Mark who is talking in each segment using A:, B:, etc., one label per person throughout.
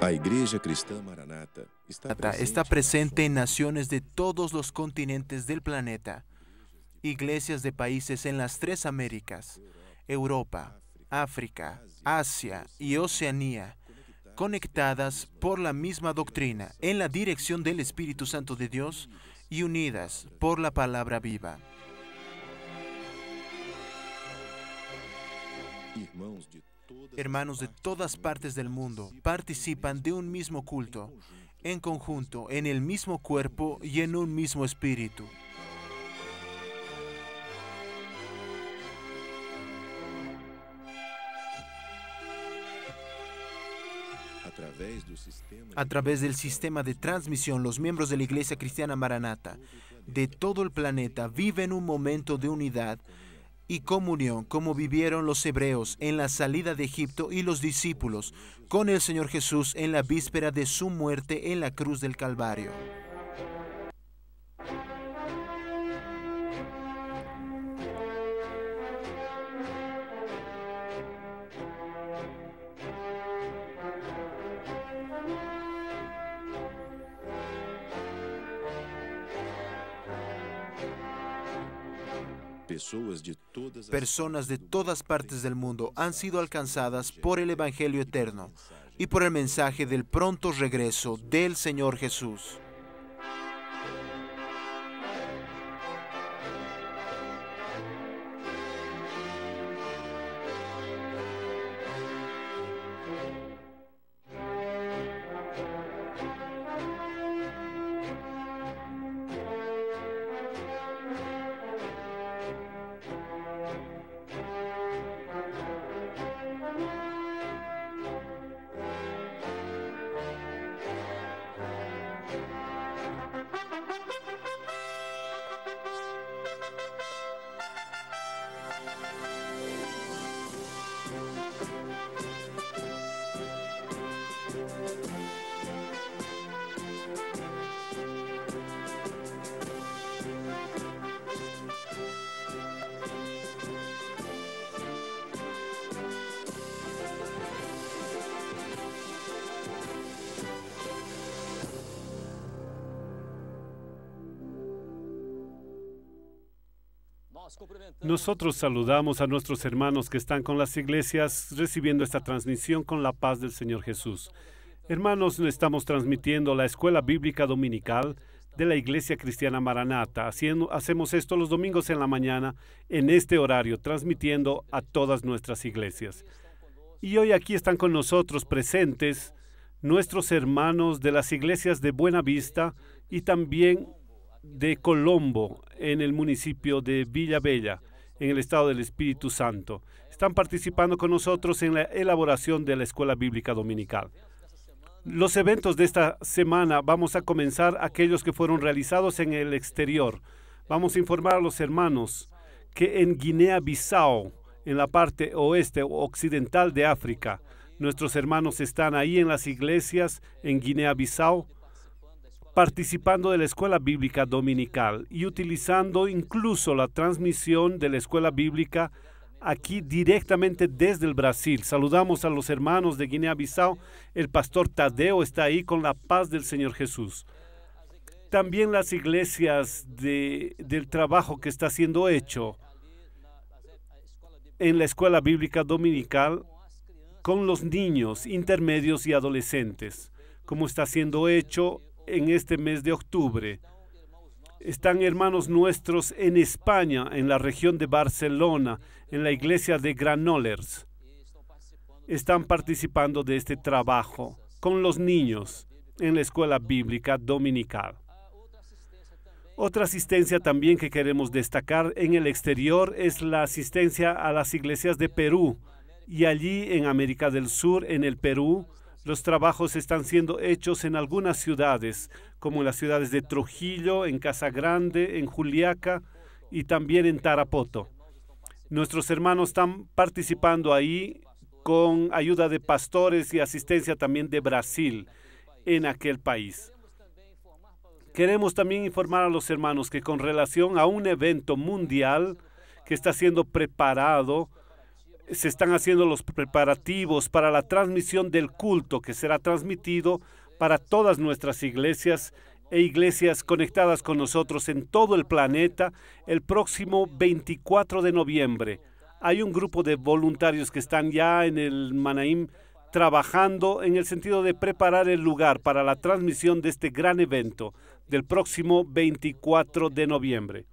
A: La Iglesia Maranata
B: está presente en naciones de todos los continentes del planeta, iglesias de países en las tres Américas, Europa, África, Asia y Oceanía, conectadas por la misma doctrina en la dirección del Espíritu Santo de Dios y unidas por la palabra viva. Hermanos de todas partes del mundo participan de un mismo culto, en conjunto, en el mismo cuerpo y en un mismo espíritu. A través del sistema de transmisión, los miembros de la Iglesia Cristiana Maranata de todo el planeta viven un momento de unidad y comunión como vivieron los hebreos en la salida de Egipto y los discípulos con el Señor Jesús en la víspera de su muerte en la cruz del Calvario. Personas de todas partes del mundo han sido alcanzadas por el Evangelio eterno y por el mensaje del pronto regreso del Señor Jesús.
A: Nosotros saludamos a nuestros hermanos que están con las iglesias recibiendo esta transmisión con la paz del Señor Jesús. Hermanos, estamos transmitiendo la Escuela Bíblica Dominical de la Iglesia Cristiana Maranata. hacemos esto los domingos en la mañana, en este horario, transmitiendo a todas nuestras iglesias. Y hoy aquí están con nosotros presentes nuestros hermanos de las iglesias de Buena Vista y también de Colombo, en el municipio de Villa Bella en el estado del Espíritu Santo. Están participando con nosotros en la elaboración de la Escuela Bíblica Dominical. Los eventos de esta semana vamos a comenzar aquellos que fueron realizados en el exterior. Vamos a informar a los hermanos que en Guinea-Bissau, en la parte oeste o occidental de África, nuestros hermanos están ahí en las iglesias en Guinea-Bissau participando de la escuela bíblica dominical y utilizando incluso la transmisión de la escuela bíblica aquí directamente desde el Brasil. Saludamos a los hermanos de Guinea-Bissau. El pastor Tadeo está ahí con la paz del Señor Jesús. También las iglesias del trabajo que está siendo hecho en la escuela bíblica dominical con los niños intermedios y adolescentes, como está siendo hecho en este mes de octubre. Están hermanos nuestros en España, en la región de Barcelona, en la iglesia de Granollers. Están participando de este trabajo con los niños en la escuela bíblica dominical. Otra asistencia también que queremos destacar en el exterior es la asistencia a las iglesias de Perú y allí en América del Sur, en el Perú, los trabajos están siendo hechos en algunas ciudades, como en las ciudades de Trujillo, en Casa Grande, en Juliaca y también en Tarapoto. Nuestros hermanos están participando ahí con ayuda de pastores y asistencia también de Brasil en aquel país. Queremos también informar a los hermanos que con relación a un evento mundial que está siendo preparado se están haciendo los preparativos para la transmisión del culto que será transmitido para todas nuestras iglesias e iglesias conectadas con nosotros en todo el planeta el próximo 24 de noviembre. Hay un grupo de voluntarios que están ya en el Manaim trabajando en el sentido de preparar el lugar para la transmisión de este gran evento del próximo 24 de noviembre.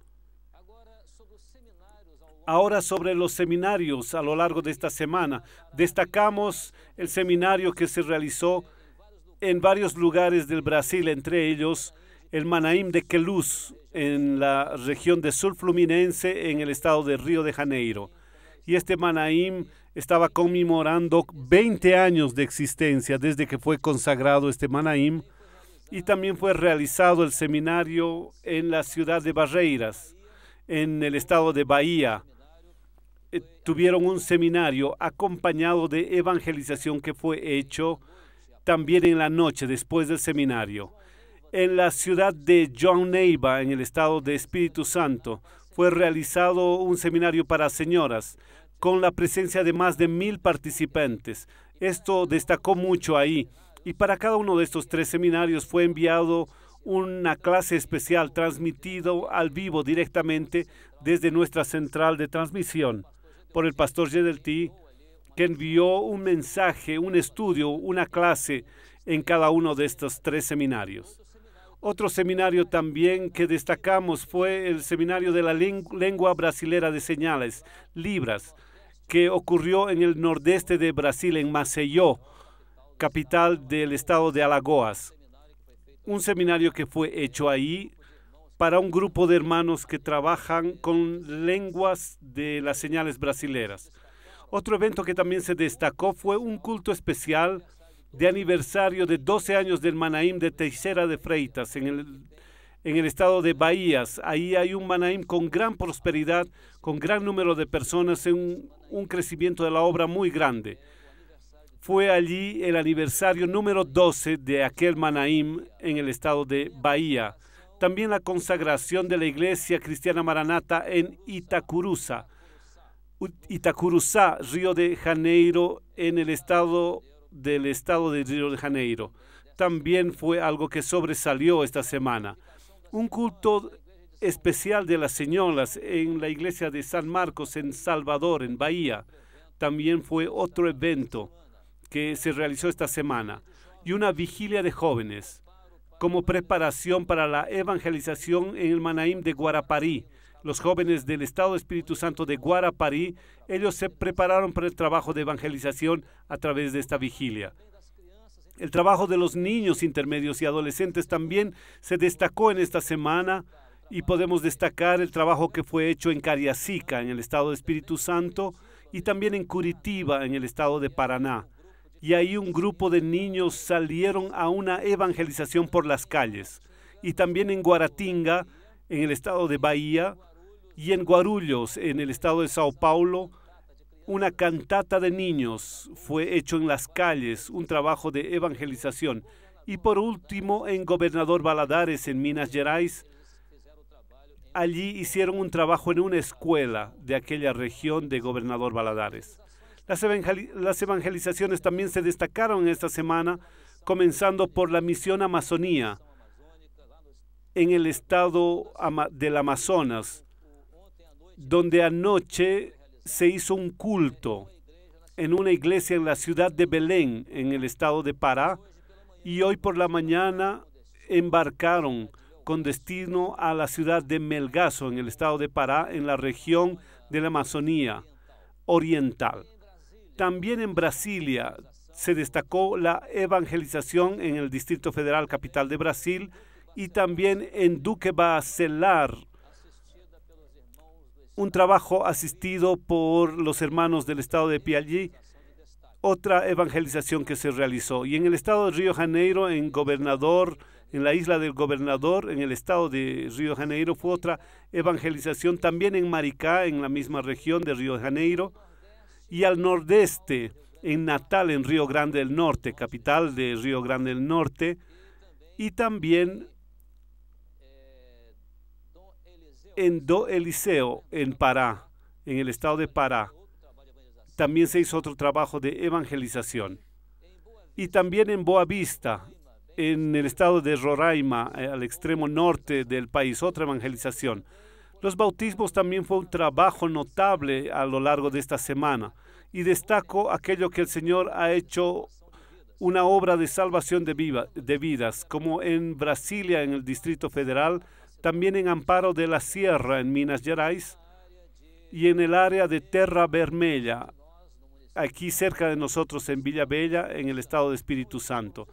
A: Ahora sobre los seminarios a lo largo de esta semana. Destacamos el seminario que se realizó en varios lugares del Brasil, entre ellos el Manaim de Queluz, en la región de Sur Fluminense, en el estado de Río de Janeiro. Y este Manaim estaba conmemorando 20 años de existencia desde que fue consagrado este Manaim. Y también fue realizado el seminario en la ciudad de Barreiras, en el estado de Bahía, eh, tuvieron un seminario acompañado de evangelización que fue hecho también en la noche después del seminario. En la ciudad de John Neiva, en el estado de Espíritu Santo, fue realizado un seminario para señoras con la presencia de más de mil participantes. Esto destacó mucho ahí. Y para cada uno de estos tres seminarios fue enviado una clase especial transmitido al vivo directamente desde nuestra central de transmisión por el pastor T, que envió un mensaje, un estudio, una clase en cada uno de estos tres seminarios. Otro seminario también que destacamos fue el seminario de la lengua brasilera de señales, Libras, que ocurrió en el nordeste de Brasil, en Maceió, capital del estado de Alagoas. Un seminario que fue hecho ahí para un grupo de hermanos que trabajan con lenguas de las señales brasileras. Otro evento que también se destacó fue un culto especial de aniversario de 12 años del Manaim de Teixeira de Freitas en el, estado de Bahías. Ahí hay un Manaim con gran prosperidad, con gran número de personas, un, un crecimiento de la obra muy grande. Fue allí el aniversario número 12 de aquel Manaim en el estado de Bahía. También la consagración de la Iglesia Cristiana Maranata en Itacuruza, Itacuruzá, Río de Janeiro, en el estado del estado de Río de Janeiro. También fue algo que sobresalió esta semana. Un culto especial de las señoras en la iglesia de San Marcos en Salvador, en Bahía. También fue otro evento que se realizó esta semana. Y una vigilia de jóvenes como preparación para la evangelización en el Manaim de Guarapari, Los jóvenes del Estado Espíritu Santo de Guarapari ellos se prepararon para el trabajo de evangelización a través de esta vigilia. El trabajo de los niños intermedios y adolescentes también se destacó en esta semana y podemos destacar el trabajo que fue hecho en Cariacica, en el estado de Espíritu Santo, y también en Curitiba, en el estado de Paraná y ahí un grupo de niños salieron a una evangelización por las calles. Y también en Guaratinga, en el estado de Bahía, y en Guarulhos, en el estado de Sao Paulo, una cantata de niños fue hecho en las calles, un trabajo de evangelización. Y por último, en Gobernador Baladares, en Minas Gerais, allí hicieron un trabajo en una escuela de aquella región de Gobernador Baladares. Las, evangelizaciones también se destacaron esta semana, comenzando por la misión Amazonía en el estado del Amazonas, donde anoche se hizo un culto en una iglesia en la ciudad de Belén, en el estado de Pará, y hoy por la mañana embarcaron con destino a la ciudad de Melgazo, en el estado de Pará, en la región de la Amazonía Oriental. También en Brasilia se destacó la evangelización en el Distrito Federal Capital de Brasil y también en Duque Bacelar, un trabajo asistido por los hermanos del estado de Piauí otra evangelización que se realizó. Y en el estado de Río Janeiro, en Gobernador, en la isla del Gobernador, en el estado de Río Janeiro, fue otra evangelización también en Maricá, en la misma región de Río Janeiro y al nordeste, en Natal, en Río Grande del Norte, capital de Río Grande del Norte, y también en Do Eliseo, en Pará, en el estado de Pará. También se hizo otro trabajo de evangelización. Y también en Boa Vista, en el estado de Roraima, eh, al extremo norte del país, otra evangelización. Los bautismos también fue un trabajo notable a lo largo de esta semana y destaco aquello que el Señor ha hecho una obra de salvación de, vidas, como en Brasilia, en el Distrito Federal, también en Amparo de la Sierra, en Minas Gerais, y en el área de Terra Vermella, aquí cerca de nosotros en Villa Bella, en el estado de Espíritu Santo.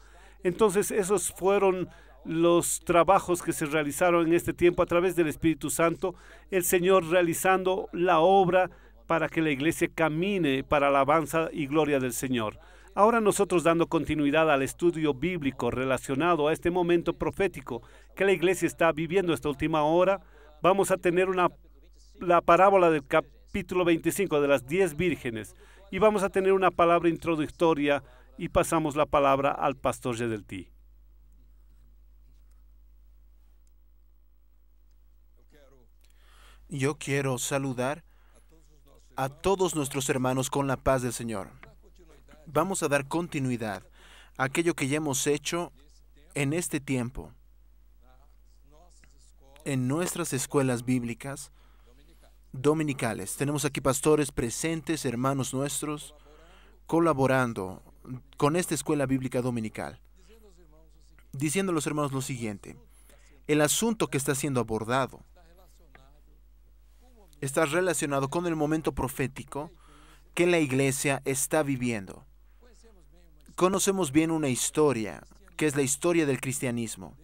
A: Entonces, esos fueron los trabajos que se realizaron en este tiempo a través del Espíritu Santo, el Señor realizando la obra para que la iglesia camine para la alabanza y gloria del Señor. Ahora nosotros dando continuidad al estudio bíblico relacionado a este momento profético que la iglesia está viviendo esta última hora, vamos a tener una, la parábola del capítulo 25 de las 10 vírgenes y vamos a tener una palabra introductoria y pasamos la palabra al pastor Yedeltí.
B: yo quiero saludar a todos nuestros hermanos con la paz del Señor. Vamos a dar continuidad a aquello que ya hemos hecho en este tiempo, en nuestras escuelas bíblicas dominicales. Tenemos aquí pastores presentes, hermanos nuestros, colaborando con esta escuela bíblica dominical, diciendo a los hermanos lo siguiente, el asunto que está siendo abordado está relacionado con el momento profético que la iglesia está viviendo. Conocemos bien una historia, que es la historia del cristianismo.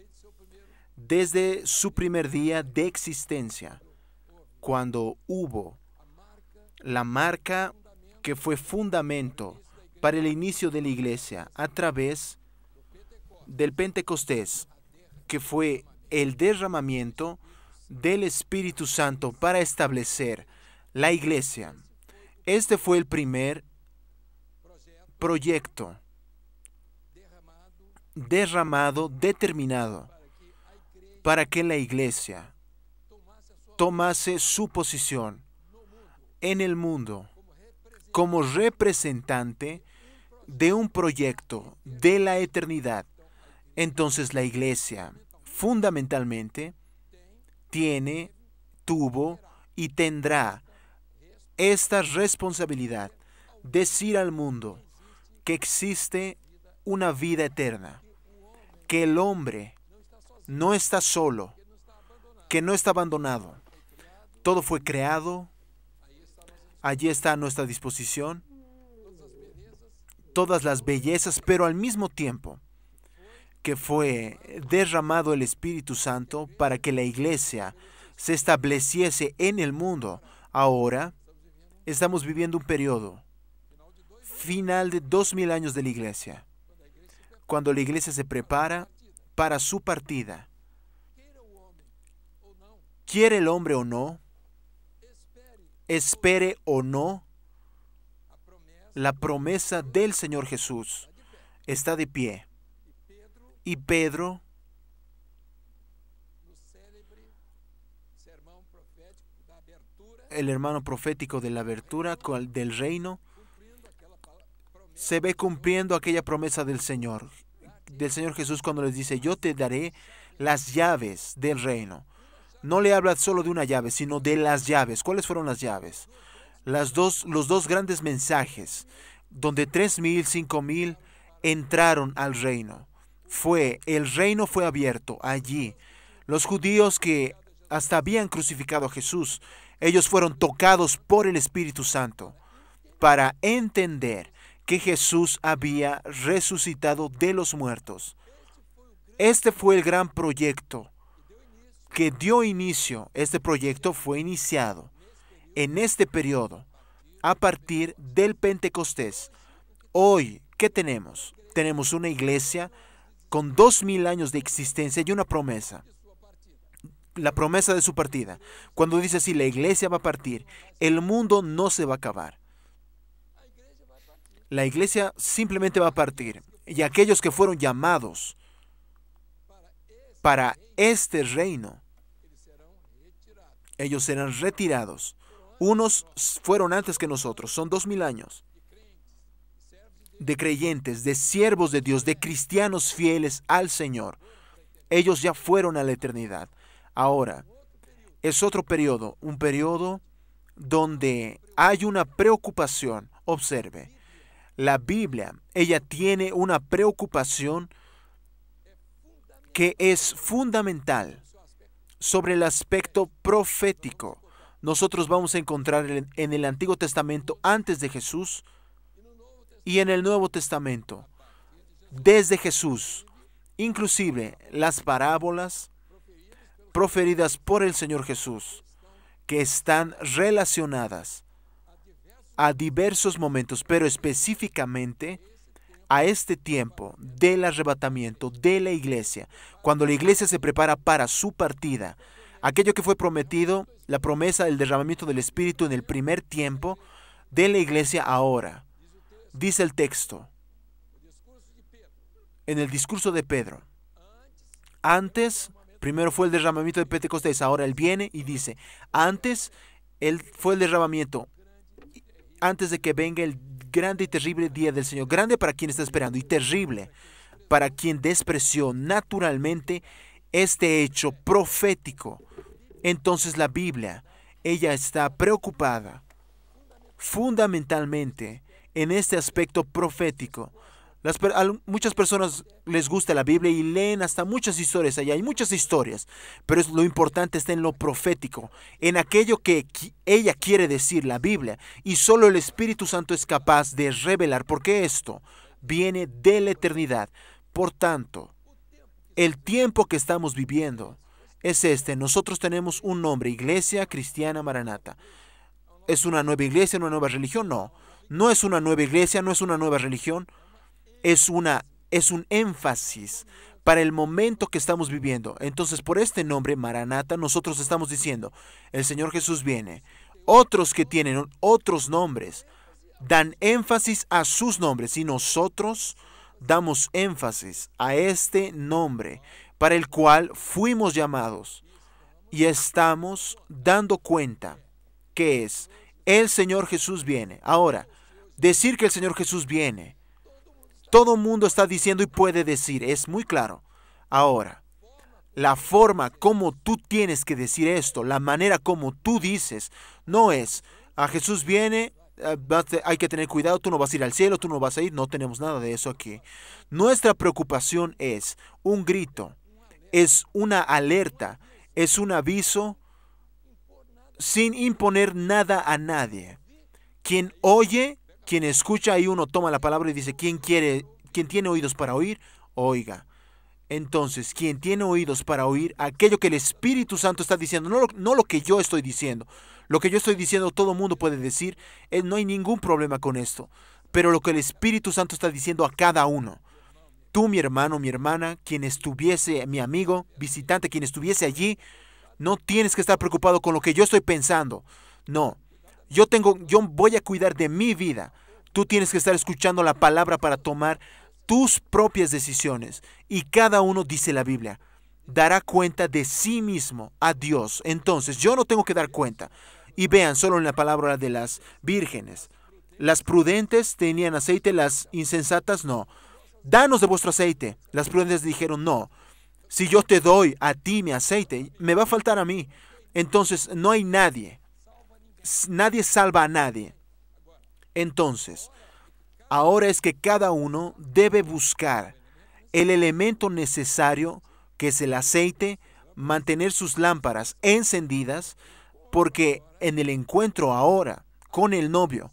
B: Desde su primer día de existencia, cuando hubo la marca que fue fundamento para el inicio de la iglesia a través del Pentecostés, que fue el derramamiento del Espíritu Santo para establecer la iglesia. Este fue el primer proyecto derramado, determinado, para que la iglesia tomase su posición en el mundo como representante de un proyecto de la eternidad. Entonces la iglesia fundamentalmente tiene, tuvo y tendrá esta responsabilidad, decir al mundo que existe una vida eterna, que el hombre no está solo, que no está abandonado. Todo fue creado, allí está a nuestra disposición, todas las bellezas, pero al mismo tiempo que fue derramado el Espíritu Santo para que la iglesia se estableciese en el mundo. Ahora estamos viviendo un periodo final de dos mil años de la iglesia, cuando la iglesia se prepara para su partida. Quiere el hombre o no, espere o no, la promesa del Señor Jesús está de pie y Pedro, el hermano profético de la abertura del reino, se ve cumpliendo aquella promesa del Señor, del Señor Jesús cuando les dice, yo te daré las llaves del reino. No le habla solo de una llave, sino de las llaves. ¿Cuáles fueron las llaves? Las dos, los dos grandes mensajes, donde tres mil, cinco mil entraron al reino fue, el reino fue abierto allí. Los judíos que hasta habían crucificado a Jesús, ellos fueron tocados por el Espíritu Santo para entender que Jesús había resucitado de los muertos. Este fue el gran proyecto que dio inicio. Este proyecto fue iniciado en este periodo a partir del Pentecostés. Hoy, ¿qué tenemos? Tenemos una iglesia con dos mil años de existencia y una promesa. La promesa de su partida. Cuando dice así, la iglesia va a partir, el mundo no se va a acabar. La iglesia simplemente va a partir. Y aquellos que fueron llamados para este reino, ellos serán retirados. Unos fueron antes que nosotros, son dos mil años de creyentes, de siervos de Dios, de cristianos fieles al Señor. Ellos ya fueron a la eternidad. Ahora, es otro periodo, un periodo donde hay una preocupación. Observe, la Biblia, ella tiene una preocupación que es fundamental sobre el aspecto profético. Nosotros vamos a encontrar en el Antiguo Testamento antes de Jesús y en el Nuevo Testamento, desde Jesús, inclusive las parábolas proferidas por el Señor Jesús, que están relacionadas a diversos momentos, pero específicamente a este tiempo del arrebatamiento de la iglesia, cuando la iglesia se prepara para su partida. Aquello que fue prometido, la promesa del derramamiento del Espíritu en el primer tiempo de la iglesia ahora. Dice el texto en el discurso de Pedro. Antes, primero fue el derramamiento de Pentecostés, ahora él viene y dice, antes él fue el derramamiento, antes de que venga el grande y terrible día del Señor, grande para quien está esperando y terrible para quien despreció naturalmente este hecho profético. Entonces la Biblia, ella está preocupada fundamentalmente en este aspecto profético. muchas personas les gusta la Biblia y leen hasta muchas historias allá, hay muchas historias, pero lo importante está en lo profético, en aquello que ella quiere decir, la Biblia, y solo el Espíritu Santo es capaz de revelar, porque esto viene de la eternidad. Por tanto, el tiempo que estamos viviendo es este, nosotros tenemos un nombre, Iglesia Cristiana Maranata. ¿Es una nueva iglesia, una nueva religión? No no es una nueva iglesia, no es una nueva religión, es, una, es un énfasis para el momento que estamos viviendo. Entonces, por este nombre, Maranata, nosotros estamos diciendo, el Señor Jesús viene. Otros que tienen otros nombres dan énfasis a sus nombres y nosotros damos énfasis a este nombre para el cual fuimos llamados y estamos dando cuenta que es el Señor Jesús viene. Ahora, decir que el Señor Jesús viene. Todo mundo está diciendo y puede decir, es muy claro. Ahora, la forma como tú tienes que decir esto, la manera como tú dices, no es, a ah, Jesús viene, eh, hay que tener cuidado, tú no vas a ir al cielo, tú no vas a ir, no tenemos nada de eso aquí. Nuestra preocupación es un grito, es una alerta, es un aviso sin imponer nada a nadie. Quien oye quien escucha y uno toma la palabra y dice, ¿quién quiere, quien tiene oídos para oír, oiga. Entonces, quien tiene oídos para oír aquello que el Espíritu Santo está diciendo, no lo, que yo estoy diciendo. Lo que yo estoy diciendo todo mundo puede decir, eh, no hay ningún problema con esto. Pero lo que el Espíritu Santo está diciendo a cada uno. Tú, mi hermano, mi hermana, quien estuviese, mi amigo, visitante, quien estuviese allí, no tienes que estar preocupado con lo que yo estoy pensando. No, yo tengo, yo voy a cuidar de mi vida. Tú tienes que estar escuchando la palabra para tomar tus propias decisiones. Y cada uno, dice la Biblia, dará cuenta de sí mismo a Dios. Entonces, yo no tengo que dar cuenta. Y vean solo en la palabra de las vírgenes. Las prudentes tenían aceite, las insensatas no. Danos de vuestro aceite. Las prudentes dijeron no. Si yo te doy a ti mi aceite, me va a faltar a mí. Entonces no hay nadie, nadie salva a nadie. Entonces, ahora es que cada uno debe buscar el elemento necesario, que es el aceite, mantener sus lámparas encendidas, porque en el encuentro ahora con el novio,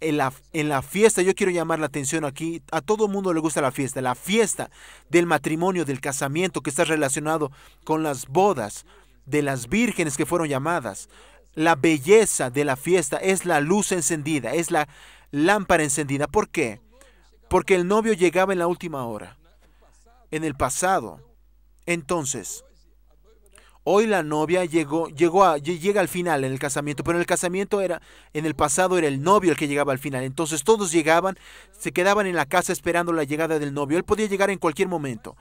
B: en la, en la, fiesta, yo quiero llamar la atención aquí, a todo mundo le gusta la fiesta, la fiesta del matrimonio, del casamiento que está relacionado con las bodas de las vírgenes que fueron llamadas la belleza de la fiesta es la luz encendida, es la lámpara encendida. ¿Por qué? Porque el novio llegaba en la última hora, en el pasado. Entonces, hoy la novia llegó, llega al final en el casamiento, pero en el casamiento era, en el pasado era el novio el que llegaba al final. Entonces todos llegaban, se quedaban en la casa esperando la llegada del novio. Él podía llegar en cualquier momento,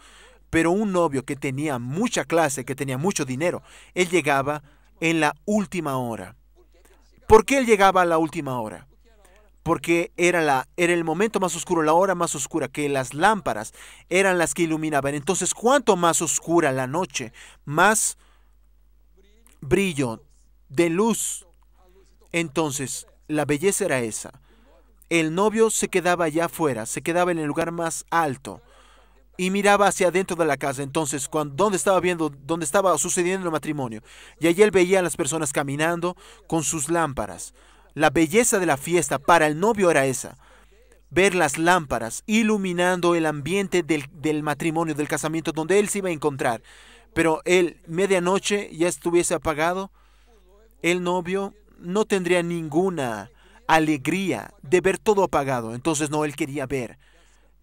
B: pero un novio que tenía mucha clase, que tenía mucho dinero, él llegaba en la última hora. ¿Por qué él llegaba a la última hora? Porque era, la, era el momento más oscuro, la hora más oscura, que las lámparas eran las que iluminaban. Entonces, cuanto más oscura la noche, más brillo de luz. Entonces, la belleza era esa. El novio se quedaba allá afuera, se quedaba en el lugar más alto y miraba hacia adentro de la casa, entonces, cuando, estaba viendo, dónde estaba sucediendo el matrimonio. Y allí él veía a las personas caminando con sus lámparas. La belleza de la fiesta para el novio era esa, ver las lámparas iluminando el ambiente del, del matrimonio, del casamiento, donde él se iba a encontrar. Pero él, medianoche, ya estuviese apagado, el novio no tendría ninguna alegría de ver todo apagado. Entonces, no, él quería ver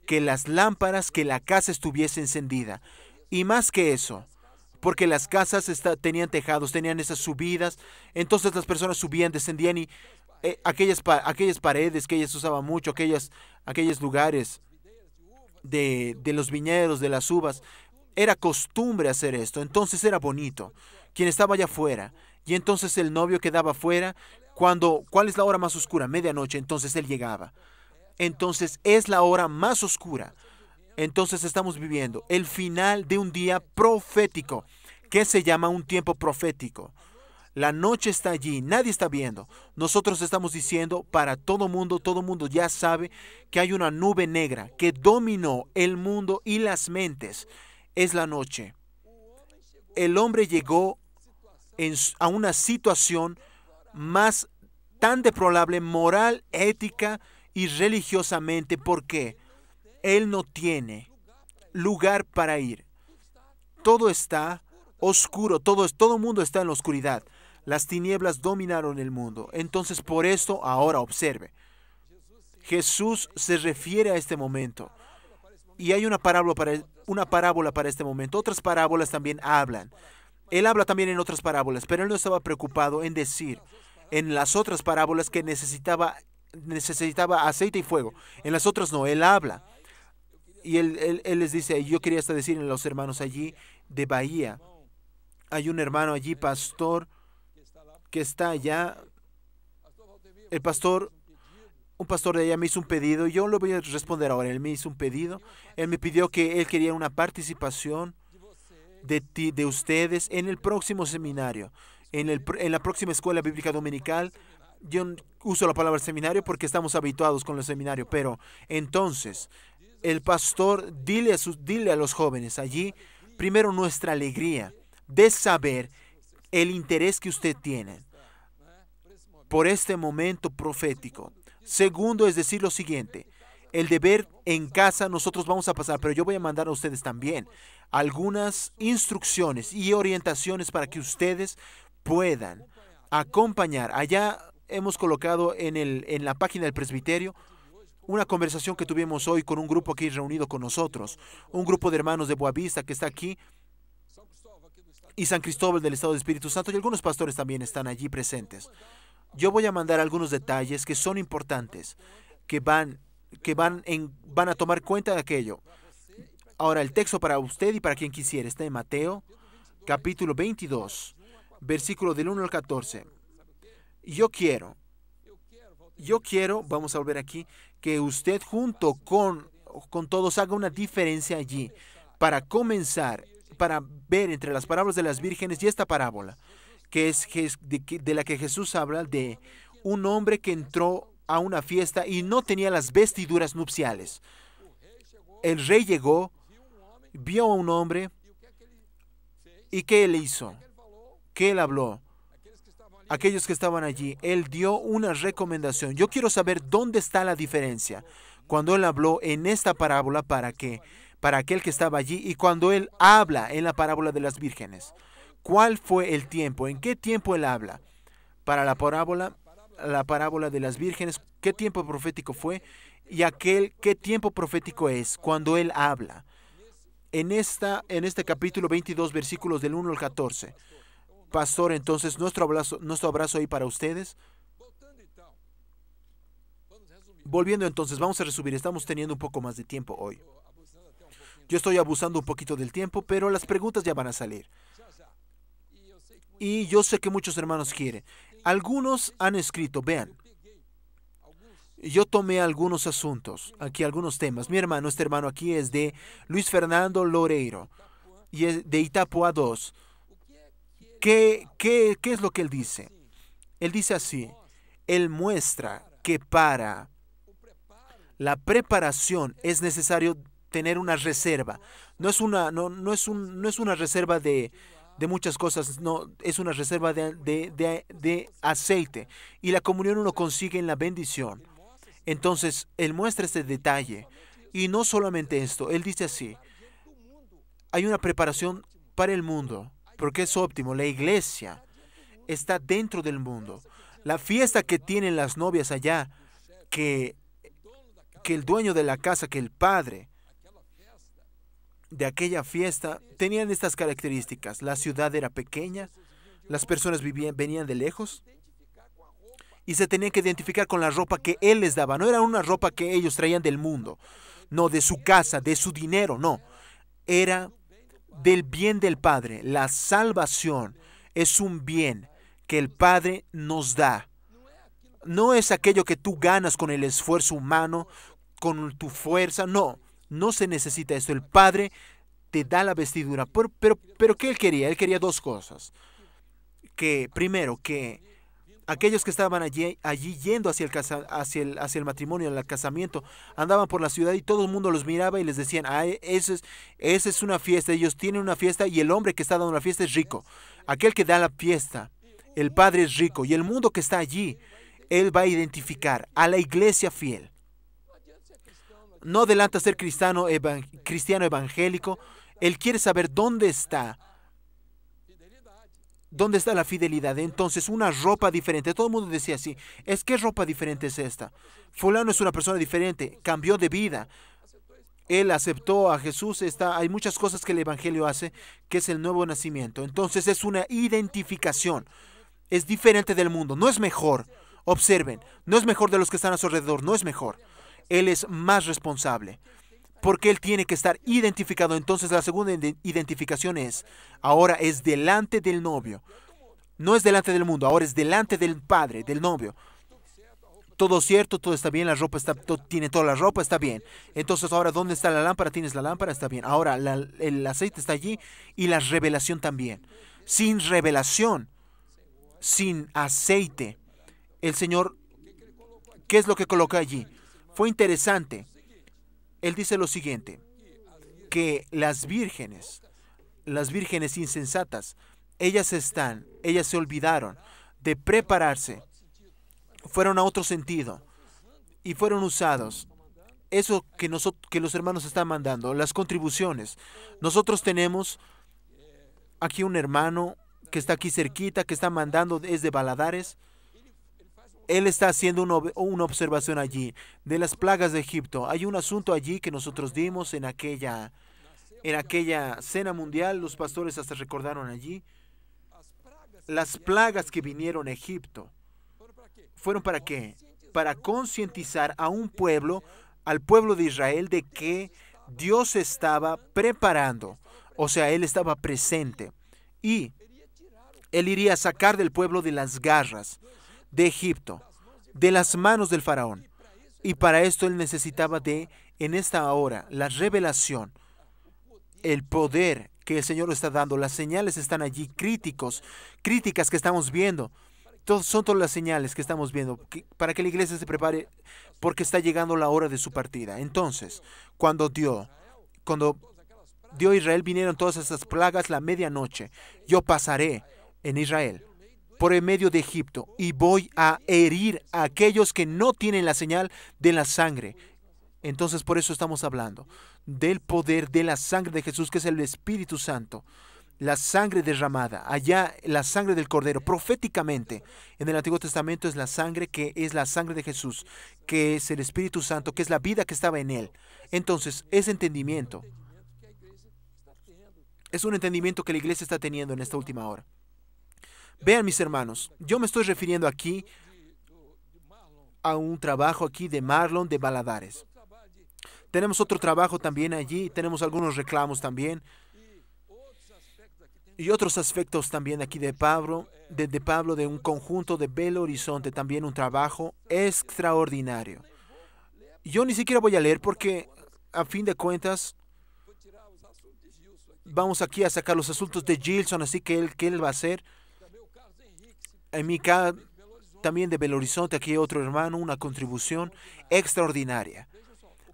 B: que las lámparas, que la casa estuviese encendida. Y más que eso, porque las casas tenían tejados, tenían esas subidas, entonces las personas subían, descendían y eh, aquellas, aquellas paredes que ellas usaban mucho, aquellas, aquellos lugares de, de los viñedos, de las uvas, era costumbre hacer esto, entonces era bonito. Quien estaba allá afuera, y entonces el novio quedaba afuera, cuando, ¿cuál es la hora más oscura? Medianoche, entonces él llegaba entonces es la hora más oscura. Entonces estamos viviendo el final de un día profético, que se llama un tiempo profético. La noche está allí, nadie está viendo. Nosotros estamos diciendo para todo mundo, todo mundo ya sabe que hay una nube negra que dominó el mundo y las mentes. Es la noche. El hombre llegó a una situación más tan deplorable, moral, ética, y religiosamente porque él no tiene lugar para ir. Todo está oscuro, todo el todo mundo está en la oscuridad. Las tinieblas dominaron el mundo. Entonces por esto ahora observe. Jesús se refiere a este momento. Y hay una parábola para, e, una parábola para este momento. Otras parábolas también hablan. Él habla también en otras parábolas, pero él no estaba preocupado en decir en las otras parábolas que necesitaba necesitaba aceite y fuego. En las otras no, él habla. Y él, les dice, yo quería hasta decir a los hermanos allí de Bahía, hay un hermano allí, pastor, que está allá. El pastor, un pastor de allá me hizo un pedido, yo lo voy a responder ahora, él me hizo un pedido, él me pidió que él quería una participación de, de ustedes en el próximo seminario, en, en la próxima escuela bíblica dominical yo uso la palabra seminario porque estamos habituados con el seminario, pero entonces el pastor dile a, dile a los jóvenes allí, primero nuestra alegría de saber el interés que usted tiene por este momento profético. Segundo es decir lo siguiente, el deber en casa nosotros vamos a pasar, pero yo voy a mandar a ustedes también algunas instrucciones y orientaciones para que ustedes puedan acompañar allá hemos colocado en, el, en la página del presbiterio una conversación que tuvimos hoy con un grupo aquí reunido con nosotros, un grupo de hermanos de Boavista que está aquí y San Cristóbal del Estado de Espíritu Santo y algunos pastores también están allí presentes. Yo voy a mandar algunos detalles que son importantes, que van que van en, van a tomar cuenta de aquello. Ahora el texto para usted y para quien quisiera está en Mateo capítulo 22, versículo del 1 al 14. Yo quiero, yo quiero, vamos a volver aquí, que usted junto con, con todos haga una diferencia allí para comenzar, para ver entre las parábolas de las vírgenes y esta parábola, que es de la que Jesús habla de un hombre que entró a una fiesta y no tenía las vestiduras nupciales. El rey llegó, vio a un hombre y ¿qué él hizo? ¿Qué él habló? aquellos que estaban allí, él dio una recomendación. Yo quiero saber dónde está la diferencia cuando él habló en esta parábola para qué? para aquel que estaba allí y cuando él habla en la parábola de las vírgenes. ¿Cuál fue el tiempo? ¿En qué tiempo él habla? Para la parábola la parábola de las vírgenes, ¿qué tiempo profético fue? Y aquel qué tiempo profético es cuando él habla. En esta en este capítulo 22 versículos del 1 al 14 Pastor, entonces nuestro abrazo, nuestro abrazo ahí para ustedes. Volviendo entonces, vamos a resumir. Estamos teniendo un poco más de tiempo hoy. Yo estoy abusando un poquito del tiempo, pero las preguntas ya van a salir. Y yo sé que muchos hermanos quieren. Algunos han escrito, vean. Yo tomé algunos asuntos, aquí algunos temas. Mi hermano, este hermano aquí es de Luis Fernando Loreiro y es de Itapua 2. ¿Qué, qué, es lo que él dice? Él dice así, él muestra que para la preparación es necesario tener una reserva. No es una, no, es no es una reserva de, de muchas cosas, no, es una reserva de, de, aceite. Y la comunión uno consigue en la bendición. Entonces, Él muestra este detalle. Y no solamente esto, Él dice así, hay una preparación para el mundo porque es óptimo. La iglesia está dentro del mundo. La fiesta que tienen las novias allá, que, que el dueño de la casa, que el padre de aquella fiesta, tenían estas características. La ciudad era pequeña, las personas vivían, venían de lejos y se tenían que identificar con la ropa que él les daba. No era una ropa que ellos traían del mundo, no de su casa, de su dinero, no. Era del bien del Padre. La salvación es un bien que el Padre nos da. No es aquello que tú ganas con el esfuerzo humano, con tu fuerza, no. No se necesita esto. El Padre te da la vestidura. Pero, pero, ¿qué él quería? Él quería dos cosas. Que primero, que Aquellos que estaban allí, yendo hacia el, hacia, el, matrimonio, el casamiento, andaban por la ciudad y todo el mundo los miraba y les decían, ah, e, esa es, es una fiesta, ellos tienen una fiesta y el hombre que está dando la fiesta es rico. Aquel que da la fiesta, el Padre es rico y el mundo que está allí, Él va a identificar a la iglesia fiel. No adelanta ser cristiano, cristiano evangélico, Él quiere saber dónde está ¿Dónde está la fidelidad? Entonces, una ropa diferente. Todo el mundo decía así, es que ropa diferente es esta. Fulano es una persona diferente, cambió de vida. Él aceptó a Jesús. Está, hay muchas cosas que el Evangelio hace, que es el nuevo nacimiento. Entonces es una identificación. Es diferente del mundo. No es mejor. Observen, no es mejor de los que están a su alrededor. No es mejor. Él es más responsable porque él tiene que estar identificado. Entonces la segunda identificación es, ahora es delante del novio. No es delante del mundo, ahora es delante del padre, del novio. Todo cierto, todo está bien, la ropa está, tiene toda la ropa, está bien. Entonces ahora, ¿dónde está la lámpara? Tienes la lámpara, está bien. Ahora el aceite está allí y la revelación también. Sin revelación, sin aceite, el Señor, ¿qué es lo que coloca allí? Fue interesante él dice lo siguiente, que las vírgenes, las vírgenes insensatas, ellas están, ellas se olvidaron de prepararse, fueron a otro sentido y fueron usados. Eso que, que los hermanos están mandando, las contribuciones. Nosotros tenemos aquí un hermano que está aquí cerquita, que está mandando, desde de Baladares él está haciendo una, observación allí de las plagas de Egipto. Hay un asunto allí que nosotros dimos en aquella, en aquella cena mundial. Los pastores hasta recordaron allí. Las plagas que vinieron a Egipto fueron para qué? Para concientizar a un pueblo, al pueblo de Israel, de que Dios estaba preparando. O sea, Él estaba presente. Y Él iría a sacar del pueblo de las garras de Egipto, de las manos del faraón. Y para esto él necesitaba de, en esta hora, la revelación, el poder que el Señor está dando. Las señales están allí, críticos, críticas que estamos viendo. Todos, son todas las señales que estamos viendo para que la iglesia se prepare porque está llegando la hora de su partida. Entonces, cuando dio, cuando dio Israel vinieron todas esas plagas la medianoche. Yo pasaré en Israel por el medio de Egipto y voy a herir a aquellos que no tienen la señal de la sangre. Entonces por eso estamos hablando del poder de la sangre de Jesús, que es el Espíritu Santo. La sangre derramada, allá la sangre del Cordero, proféticamente en el Antiguo Testamento es la sangre que es la sangre de Jesús, que es el Espíritu Santo, que es la vida que estaba en él. Entonces, ese entendimiento es un entendimiento que la iglesia está teniendo en esta última hora. Vean, mis hermanos, yo me estoy refiriendo aquí a un trabajo aquí de Marlon de Baladares. Tenemos otro trabajo también allí, tenemos algunos reclamos también y otros aspectos también aquí de Pablo, de, Pablo de un conjunto de Belo Horizonte, también un trabajo extraordinario. Yo ni siquiera voy a leer porque a fin de cuentas vamos aquí a sacar los asuntos de Gilson, así que él, ¿qué él va a hacer? En mi también de Belo Horizonte, aquí otro hermano, una contribución extraordinaria.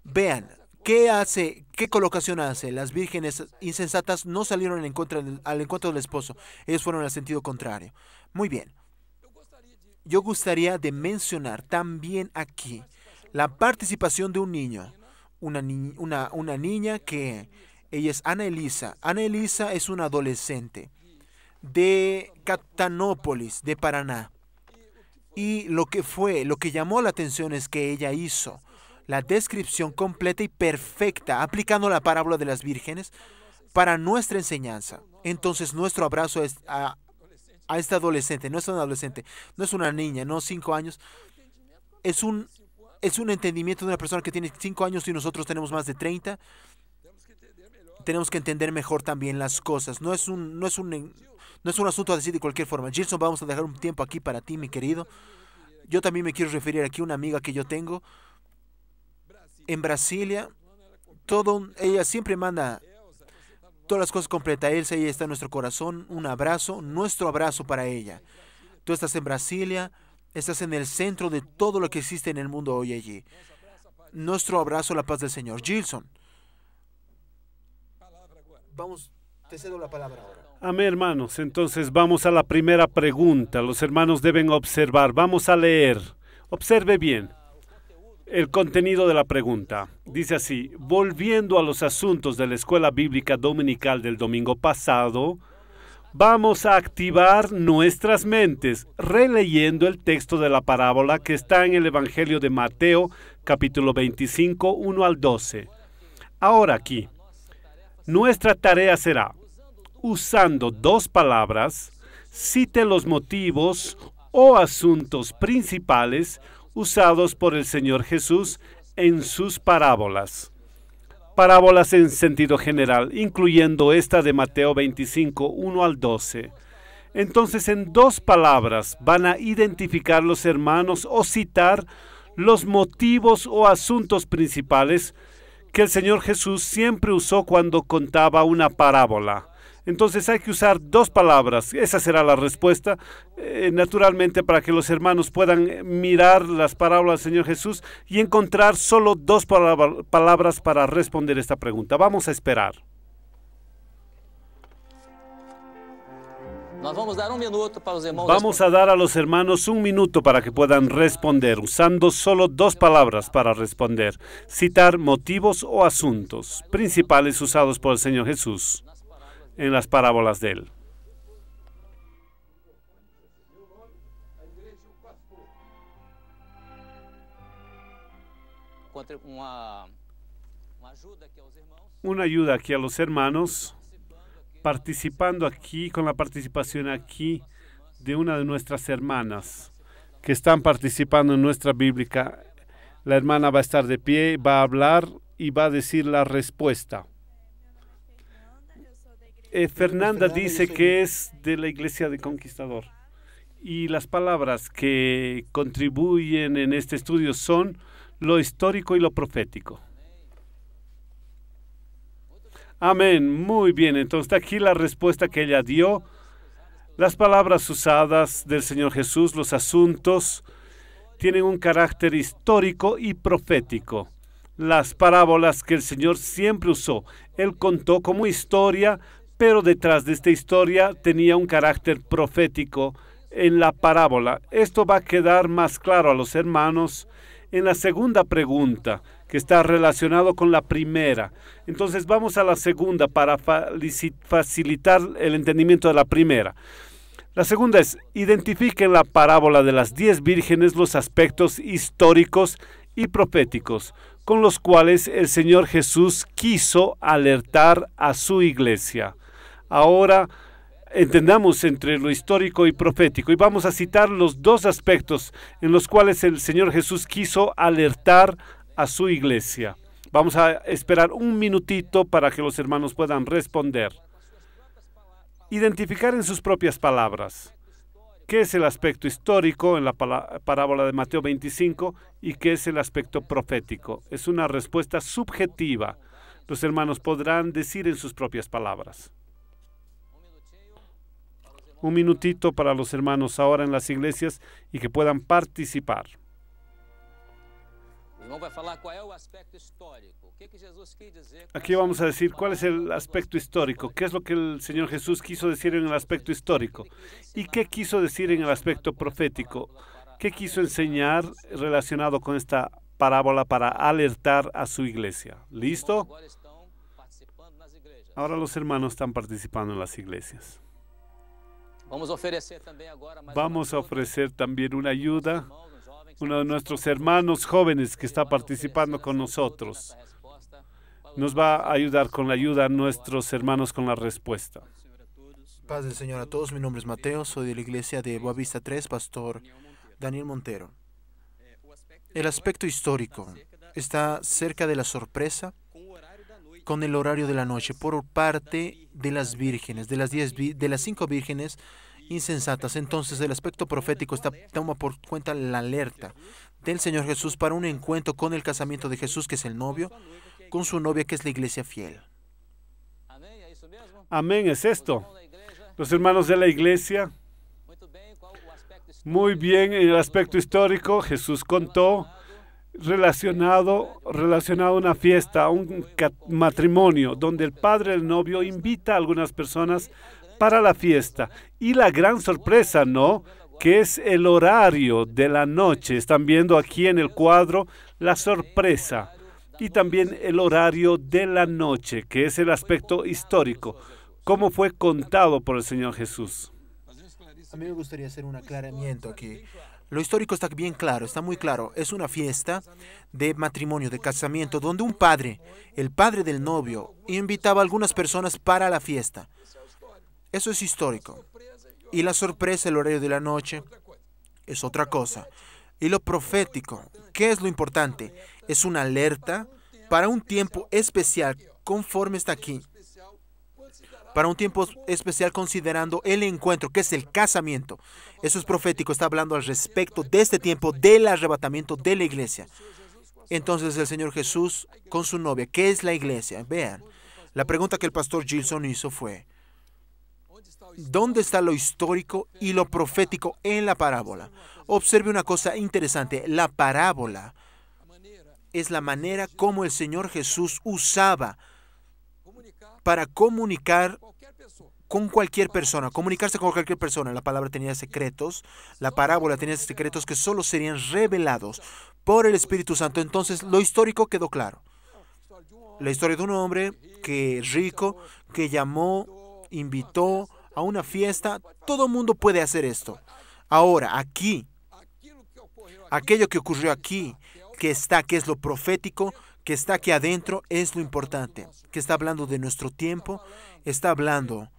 B: Vean, ¿qué hace, qué colocación hace? Las vírgenes insensatas no salieron al encuentro del esposo, ellos fueron al sentido contrario. Muy bien. Yo gustaría de mencionar también aquí la participación de un niño, una, una niña que ella es Ana Elisa. Ana Elisa es una adolescente de Catanópolis, de Paraná. Y lo que fue, lo que llamó la atención es que ella hizo la descripción completa y perfecta, aplicando la parábola de las vírgenes para nuestra enseñanza. Entonces nuestro abrazo es a, a esta adolescente, no es una adolescente, no es una niña, no cinco años, es un, es un entendimiento de una persona que tiene cinco años y nosotros tenemos más de 30 tenemos que entender mejor también las cosas. No es un, no es un, no es un asunto a decir de cualquier forma. Gilson, vamos a dejar un tiempo aquí para ti, mi querido. Yo también me quiero referir aquí a una amiga que yo tengo en Brasilia. Todo, ella siempre manda todas las cosas completas. Elsa, ella está en nuestro corazón. Un abrazo, nuestro abrazo para ella. Tú estás en Brasilia, estás en el centro de todo lo que existe en el mundo hoy allí. Nuestro abrazo, la paz del Señor. Gilson. Vamos, te cedo la palabra ahora.
A: Amén, hermanos. Entonces vamos a la primera pregunta. Los hermanos deben observar. Vamos a leer. Observe bien el contenido de la pregunta. Dice así, volviendo a los asuntos de la Escuela Bíblica Dominical del domingo pasado, vamos a activar nuestras mentes releyendo el texto de la parábola que está en el Evangelio de Mateo capítulo 25, 1 al 12. Ahora aquí, nuestra tarea será, usando dos palabras, cite los motivos o asuntos principales usados por el Señor Jesús en sus parábolas. Parábolas en sentido general, incluyendo esta de Mateo 25, 1 al 12. Entonces en dos palabras van a identificar los hermanos o citar los motivos o asuntos principales que el Señor Jesús siempre usó cuando contaba una parábola. Entonces hay que usar dos palabras. Esa será la respuesta, eh, naturalmente, para que los hermanos puedan mirar las parábolas del Señor Jesús y encontrar solo dos palabras para responder esta pregunta. Vamos a esperar. Um vamos a dar a los hermanos un minuto para que puedan responder, usando solo dos palabras para responder. Citar motivos o asuntos principales usados por el Señor Jesús en las parábolas de él. Una ayuda aquí a los hermanos participando aquí, con la participación aquí de una de nuestras hermanas que están participando en nuestra bíblica. La hermana va a estar de pie, va a hablar y va a decir la respuesta. Eh, pues, Fernanda dice que es de la Iglesia de Conquistador y las palabras que contribuyen en este estudio son lo histórico y lo profético. Amén. Muy bien. Entonces, aquí la respuesta que ella dio. Las palabras usadas del Señor Jesús, los asuntos, tienen un carácter histórico y profético. Las parábolas que el Señor siempre usó, Él contó como historia, pero detrás de esta historia tenía un carácter profético en la parábola. Esto va a quedar más claro a los hermanos en la segunda pregunta que está relacionado con la primera. Entonces vamos a la segunda para facilitar el entendimiento de la primera. La segunda es, identifique en la parábola de las diez vírgenes los aspectos históricos y proféticos con los cuales el Señor Jesús quiso alertar a su iglesia. Ahora entendamos entre lo histórico y profético. Y vamos a citar los dos aspectos en los cuales el Señor Jesús quiso alertar a su iglesia. Vamos a esperar un minutito para que los hermanos puedan responder. Identificar en sus propias palabras qué es el aspecto histórico en la parábola de Mateo 25 y qué es el aspecto profético. Es una respuesta subjetiva. Los hermanos podrán decir en sus propias palabras. Un minutito para los hermanos ahora en las iglesias y que puedan participar. Aquí vamos a decir cuál es el aspecto histórico, qué es lo que el Señor Jesús quiso decir en el aspecto histórico y qué quiso decir en el aspecto profético, qué quiso enseñar relacionado con esta parábola para alertar a su iglesia. ¿Listo? Ahora los hermanos están participando en las iglesias. Vamos a ofrecer también una ayuda uno de nuestros hermanos jóvenes que está participando con nosotros. Nos va a ayudar con la ayuda a nuestros hermanos con la respuesta.
B: Paz del Señor a todos. Mi nombre es Mateo, soy de la iglesia de Boavista 3, pastor Daniel Montero. El aspecto histórico está cerca de la sorpresa con el horario de la noche por parte de las vírgenes, de las, de las cinco vírgenes insensatas. Entonces el aspecto profético está, toma por cuenta la alerta del Señor Jesús para un encuentro con el casamiento de Jesús, que es el novio, con su novia, que es la iglesia fiel. Amén, es esto.
A: Los hermanos de la iglesia, muy bien el aspecto histórico, Jesús contó relacionado, relacionado a una fiesta, a un matrimonio, donde el padre del novio invita a algunas personas para la fiesta. Y la gran sorpresa, ¿no? Que es el horario de la noche. Están viendo aquí en el cuadro la sorpresa y también el horario de la noche, que es el aspecto histórico, cómo fue contado por
B: el Señor Jesús. A mí me gustaría hacer un aclaramiento aquí. Lo histórico está bien claro, está muy claro. Es una fiesta de matrimonio, de casamiento, donde un padre, el padre del novio, invitaba a algunas personas para la fiesta. Eso es histórico. Y la sorpresa, el horario de la noche, es otra cosa. Y lo profético, ¿qué es lo importante? Es una alerta para un tiempo especial, conforme está aquí. Para un tiempo especial considerando el encuentro, que es el casamiento. Eso es profético, está hablando al respecto de este tiempo del arrebatamiento de la iglesia. Entonces el Señor Jesús con su novia, ¿qué es la iglesia? Vean, la pregunta que el pastor Gilson hizo fue, ¿Dónde está lo histórico y lo profético en la parábola? Observe una cosa interesante. La parábola es la manera como el Señor Jesús usaba para comunicar con cualquier persona, comunicarse con cualquier persona. La palabra tenía secretos, la parábola tenía secretos que solo serían revelados por el Espíritu Santo. Entonces, lo histórico quedó claro. La historia de un hombre que rico, que llamó invitó a una fiesta, todo el mundo puede hacer esto. Ahora, aquí, aquello que ocurrió aquí, que está, que es lo profético, que está aquí adentro, es lo importante, que está hablando de nuestro tiempo, está hablando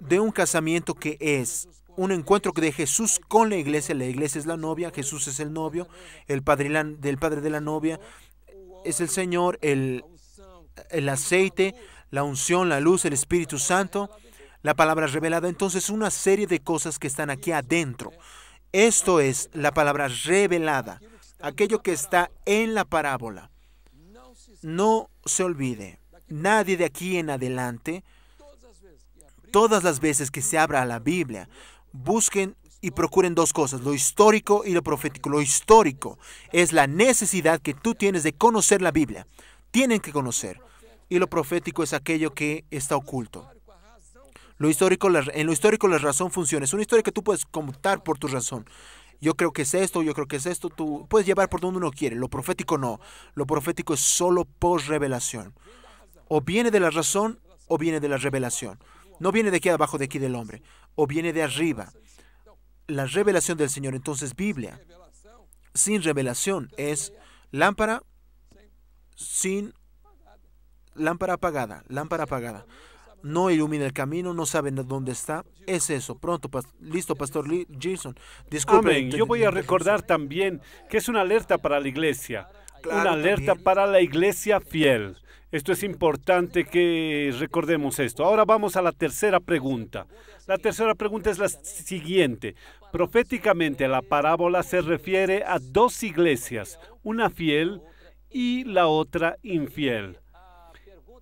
B: de un casamiento que es un encuentro que de Jesús con la iglesia. La iglesia es la novia, Jesús es el novio, el padre del padre de la novia es el Señor, el, el aceite, la unción, la luz, el Espíritu Santo. La palabra revelada entonces una serie de cosas que están aquí adentro. Esto es la palabra revelada, aquello que está en la parábola. No se olvide, nadie de aquí en adelante, todas las veces que se abra la Biblia, busquen y procuren dos cosas, lo histórico y lo profético. Lo histórico es la necesidad que tú tienes de conocer la Biblia. Tienen que conocer. Y lo profético es aquello que está oculto. Lo histórico, en lo histórico la razón funciona. Es una historia que tú puedes contar por tu razón. Yo creo que es esto, yo creo que es esto. Tú puedes llevar por donde uno quiere. Lo profético no. Lo profético es solo por revelación. O viene de la razón o viene de la revelación. No viene de aquí abajo, de aquí del hombre. O viene de arriba. La revelación del Señor. Entonces, Biblia. Sin revelación es lámpara sin lámpara apagada, lámpara apagada no ilumina el camino, no saben dónde está. Es eso. Pronto, listo, Pastor Jason. Gilson. Yo voy a recordar también
A: que es una alerta para la iglesia. una alerta para la iglesia fiel. Esto es importante que recordemos esto. Ahora vamos a la tercera pregunta. La tercera pregunta es la siguiente. Proféticamente la parábola se refiere a dos iglesias, una fiel y la otra infiel.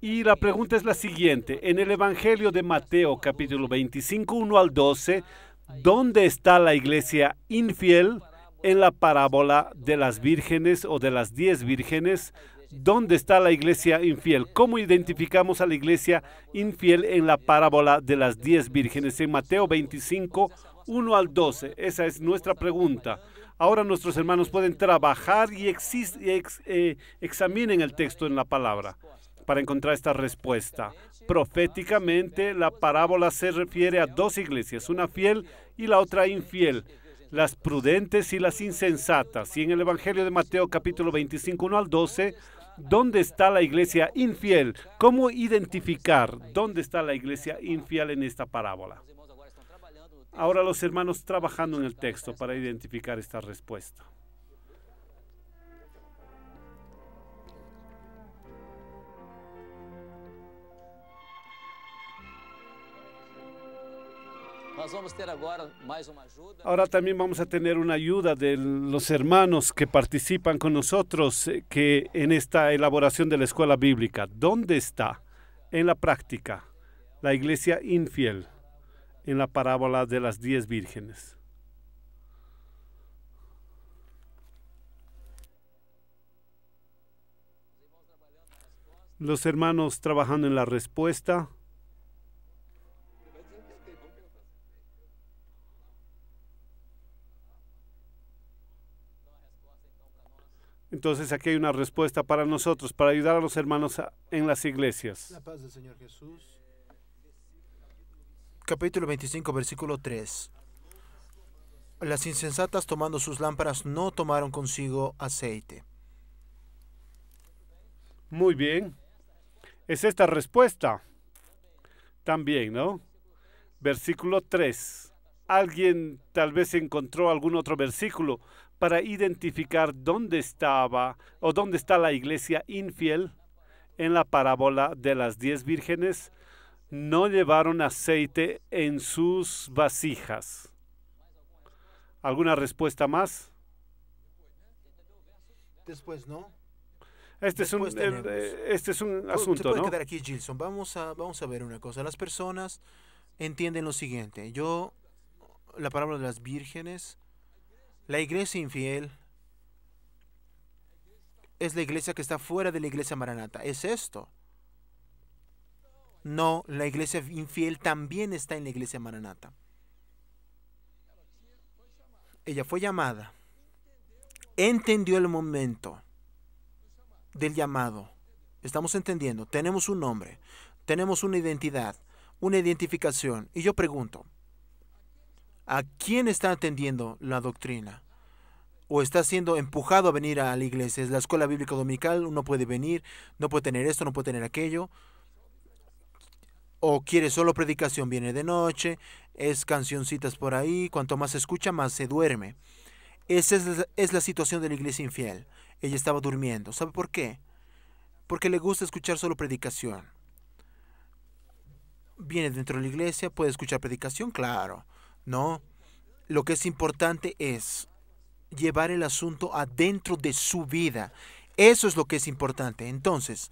A: Y la pregunta es la siguiente. En el Evangelio de Mateo capítulo 25, 1 al 12, ¿dónde está la iglesia infiel en la parábola de las vírgenes o de las diez vírgenes? ¿Dónde está la iglesia infiel? ¿Cómo identificamos a la iglesia infiel en la parábola de las diez vírgenes? En Mateo 25, 1 al 12. Esa es nuestra pregunta. Ahora nuestros hermanos pueden trabajar y, eh, examinen el texto en la palabra para encontrar esta respuesta. Proféticamente, la parábola se refiere a dos iglesias, una fiel y la otra infiel, las prudentes y las insensatas. Y en el Evangelio de Mateo capítulo 25, 1 al 12, ¿dónde está la iglesia infiel? ¿Cómo identificar dónde está la iglesia infiel en esta parábola? Ahora los hermanos trabajando en el texto para identificar esta respuesta. Ahora también vamos a tener una ayuda de los hermanos que participan con nosotros eh, que en esta elaboración de la escuela bíblica. ¿Dónde está en la práctica la iglesia infiel en la parábola de las diez vírgenes? Los hermanos trabajando en la respuesta Entonces aquí hay una respuesta para nosotros, para ayudar a los hermanos
B: en las iglesias. La paz del Señor Jesús. Capítulo 25, versículo 3. Las insensatas tomando sus lámparas no tomaron consigo aceite. Muy bien.
A: Es esta respuesta. También, ¿no? Versículo 3. Alguien tal vez encontró algún otro versículo para identificar dónde estaba o dónde está la iglesia infiel en la parábola de las diez vírgenes, no llevaron aceite en sus vasijas. ¿Alguna respuesta más?
B: Después no. Este es, un, eh, este es un pues, asunto. Se puede quedar aquí, Gilson. Vamos a, vamos a ver una cosa. Las personas entienden lo siguiente. Yo, la parábola de las vírgenes, la iglesia infiel es la iglesia que está fuera de la iglesia maranata. Es esto. No, la iglesia infiel también está en la iglesia maranata. Ella fue llamada. Entendió el momento del llamado. Estamos entendiendo. Tenemos un nombre. Tenemos una identidad. Una identificación. Y yo pregunto, ¿A quién está atendiendo la doctrina? ¿O está siendo empujado a venir a la iglesia? Es la escuela bíblica dominical, uno puede venir, no puede tener esto, no puede tener aquello. O quiere solo predicación, viene de noche, es cancioncitas por ahí, cuanto más se escucha, más se duerme. Esa es la, es la situación de la iglesia infiel. Ella estaba durmiendo. ¿Sabe por qué? Porque le gusta escuchar solo predicación. Viene dentro de la iglesia, puede escuchar predicación, claro no, lo que es importante es llevar el asunto adentro de su vida. Eso es lo que es importante. Entonces,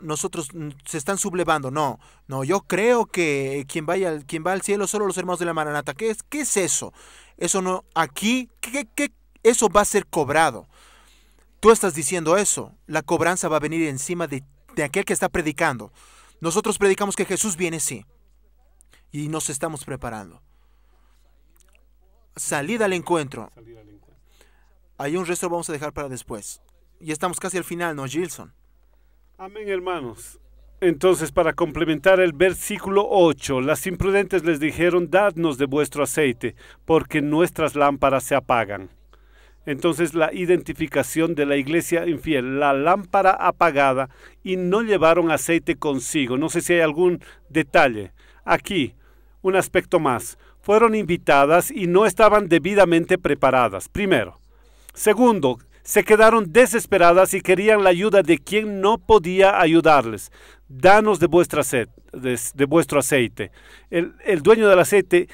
B: nosotros se están sublevando. No, no, yo creo que quien vaya quien va al cielo solo los hermanos de la Maranata. ¿Qué es, es eso? Eso no, aquí, ¿qué, eso va a ser cobrado. Tú estás diciendo eso. La cobranza va a venir encima de aquel que está predicando. Nosotros predicamos que Jesús viene, sí. Y nos estamos preparando. Salida al encuentro. Hay un resto vamos a dejar para después. Y estamos casi al final, ¿no, Gilson?
A: Amén, hermanos. Entonces, para complementar el versículo 8, las imprudentes les dijeron, dadnos de vuestro aceite, porque nuestras lámparas se apagan. Entonces, la identificación de la iglesia infiel, la lámpara apagada, y no llevaron aceite consigo. No sé si hay algún detalle. Aquí, un aspecto más fueron invitadas y no estaban debidamente preparadas, primero. Segundo, se quedaron desesperadas y querían la ayuda de quien no podía ayudarles. Danos de, vuestra sed, de, vuestro aceite. El, dueño del aceite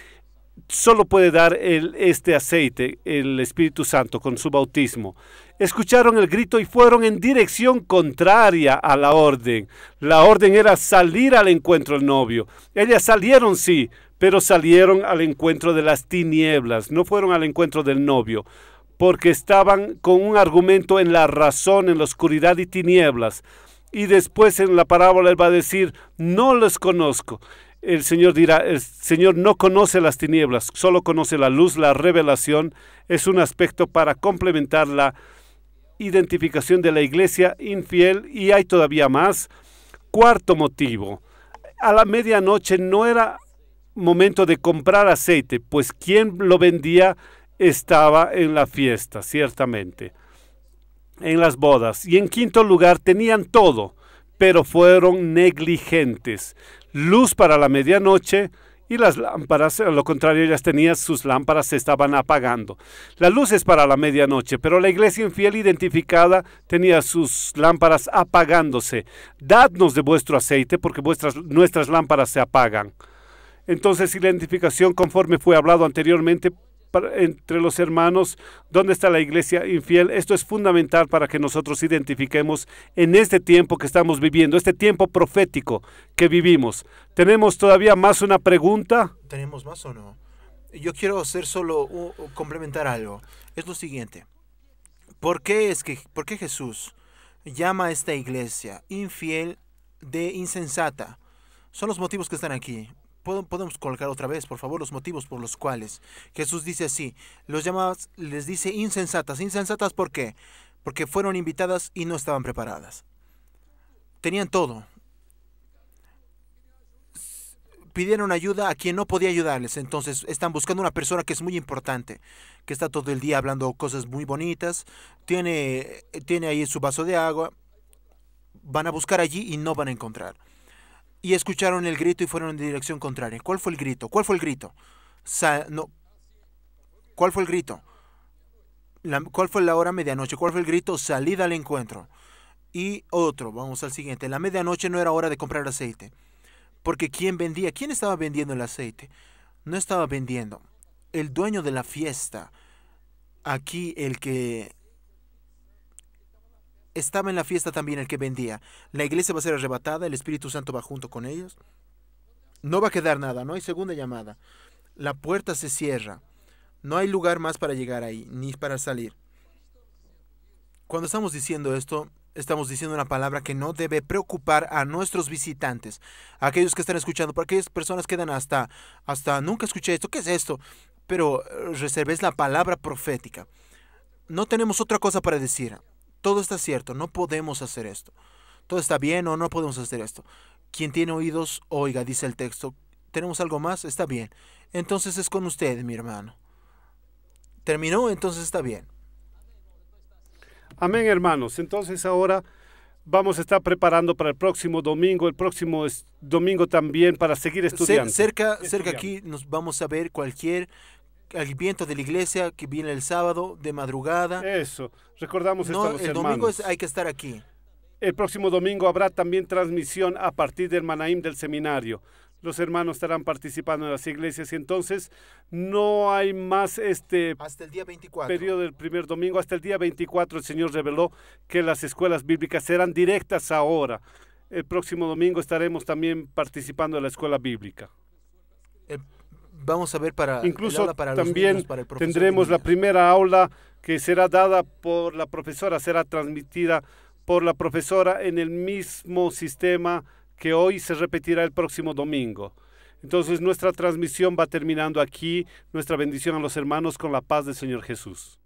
A: solo puede dar este aceite, el Espíritu Santo, con su bautismo. Escucharon el grito y fueron en dirección contraria a la orden. La orden era salir al encuentro del novio. Ellas salieron, sí, pero salieron al encuentro de las tinieblas, no fueron al encuentro del novio, porque estaban con un argumento en la razón, en la oscuridad y tinieblas. Y después en la parábola él va a decir, no los conozco. El Señor dirá, el Señor no conoce las tinieblas, solo conoce la luz, la revelación es un aspecto para complementar la identificación de la iglesia infiel y hay todavía más. Cuarto motivo, a la medianoche no era momento de comprar aceite, pues quien lo vendía estaba en la fiesta, ciertamente, en las bodas. Y en quinto lugar, tenían todo, pero fueron negligentes. Luz para la medianoche, y las lámparas, a lo contrario, ellas tenían sus lámparas, se estaban apagando. La luz es para la medianoche, pero la iglesia infiel identificada tenía sus lámparas apagándose. Dadnos de vuestro aceite, porque vuestras, nuestras lámparas se apagan. Entonces, identificación conforme fue hablado anteriormente entre los hermanos, dónde está la iglesia infiel. Esto es fundamental para que nosotros identifiquemos en este tiempo que estamos viviendo, este tiempo profético que vivimos. ¿Tenemos todavía más una pregunta?
B: ¿Tenemos más o no? Yo quiero hacer solo complementar algo. Es lo siguiente. ¿Por qué es que por qué Jesús llama a esta iglesia infiel de insensata? Son los motivos que están aquí podemos colocar otra vez, por favor, los motivos por los cuales Jesús dice así, los llamados les dice insensatas, insensatas ¿por qué? Porque fueron invitadas y no estaban preparadas. Tenían todo. Pidieron ayuda a quien no podía ayudarles, entonces están buscando una persona que es muy importante, que está todo el día hablando cosas muy bonitas, tiene tiene ahí su vaso de agua. Van a buscar allí y no van a encontrar y escucharon el grito y fueron en dirección contraria. ¿Cuál fue el grito? ¿Cuál fue el grito? ¿Cuál fue el grito? La, ¿Cuál fue la hora medianoche? ¿Cuál fue el grito? Salida al encuentro. Y otro, vamos al siguiente. La medianoche no era hora de comprar aceite. Porque ¿quién vendía? ¿Quién estaba vendiendo el aceite? No estaba vendiendo. El dueño de la fiesta. Aquí el que estaba en la fiesta también el que vendía. La iglesia va a ser arrebatada, el Espíritu Santo va junto con ellos. No va a quedar nada, no hay segunda llamada. La puerta se cierra. No hay lugar más para llegar ahí, ni para salir. Cuando estamos diciendo esto, estamos diciendo una palabra que no debe preocupar a nuestros visitantes, aquellos que están escuchando, porque aquellas personas quedan hasta, hasta, nunca escuché esto, ¿qué es esto? Pero eh, reserves la palabra profética. No tenemos otra cosa para decir todo está cierto, no podemos hacer esto. Todo está bien o no podemos hacer esto. Quien tiene oídos, oiga, dice el texto. ¿Tenemos algo más? Está bien. Entonces es con usted, mi hermano. ¿Terminó? Entonces está bien.
A: Amén, hermanos. Entonces ahora vamos a estar preparando para el próximo domingo, el próximo domingo también para seguir estudiando. cerca, cerca aquí
B: nos vamos a ver cualquier viento de la iglesia que viene el sábado de madrugada. Eso, recordamos el domingo es, hay que estar aquí. El próximo domingo habrá
A: también transmisión a partir del Manaim del seminario. Los hermanos estarán participando en las iglesias y entonces no hay más este hasta el día 24. periodo del primer domingo. Hasta el día 24 el Señor reveló que las escuelas bíblicas serán directas ahora. El próximo domingo estaremos también participando en la escuela bíblica vamos a ver para incluso para también tendremos la primera aula que será dada por la profesora, será transmitida por la profesora en el mismo sistema que hoy se repetirá el próximo domingo. Entonces nuestra transmisión va terminando aquí, nuestra bendición a los hermanos con la paz del Señor Jesús.